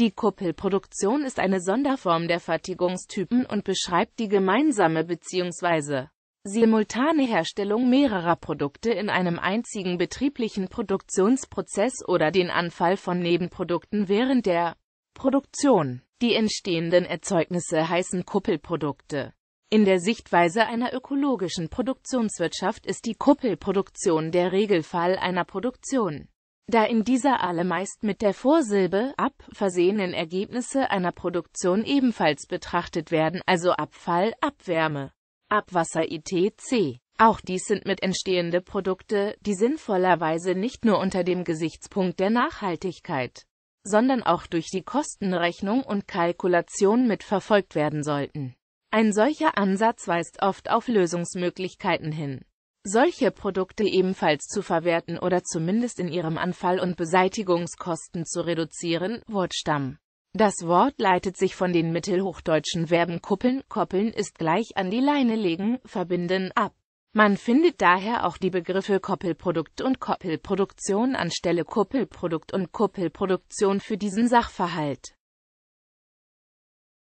Die Kuppelproduktion ist eine Sonderform der Fertigungstypen und beschreibt die gemeinsame bzw. simultane Herstellung mehrerer Produkte in einem einzigen betrieblichen Produktionsprozess oder den Anfall von Nebenprodukten während der Produktion. Die entstehenden Erzeugnisse heißen Kuppelprodukte. In der Sichtweise einer ökologischen Produktionswirtschaft ist die Kuppelproduktion der Regelfall einer Produktion da in dieser alle meist mit der Vorsilbe ab versehenen Ergebnisse einer Produktion ebenfalls betrachtet werden, also Abfall, Abwärme, Abwasser etc. Auch dies sind mit entstehende Produkte, die sinnvollerweise nicht nur unter dem Gesichtspunkt der Nachhaltigkeit, sondern auch durch die Kostenrechnung und Kalkulation mitverfolgt werden sollten. Ein solcher Ansatz weist oft auf Lösungsmöglichkeiten hin solche Produkte ebenfalls zu verwerten oder zumindest in ihrem Anfall- und Beseitigungskosten zu reduzieren. Wortstamm Das Wort leitet sich von den mittelhochdeutschen Verben kuppeln, koppeln ist gleich an die Leine legen, verbinden ab. Man findet daher auch die Begriffe Koppelprodukt und Koppelproduktion anstelle Kuppelprodukt und Kuppelproduktion für diesen Sachverhalt.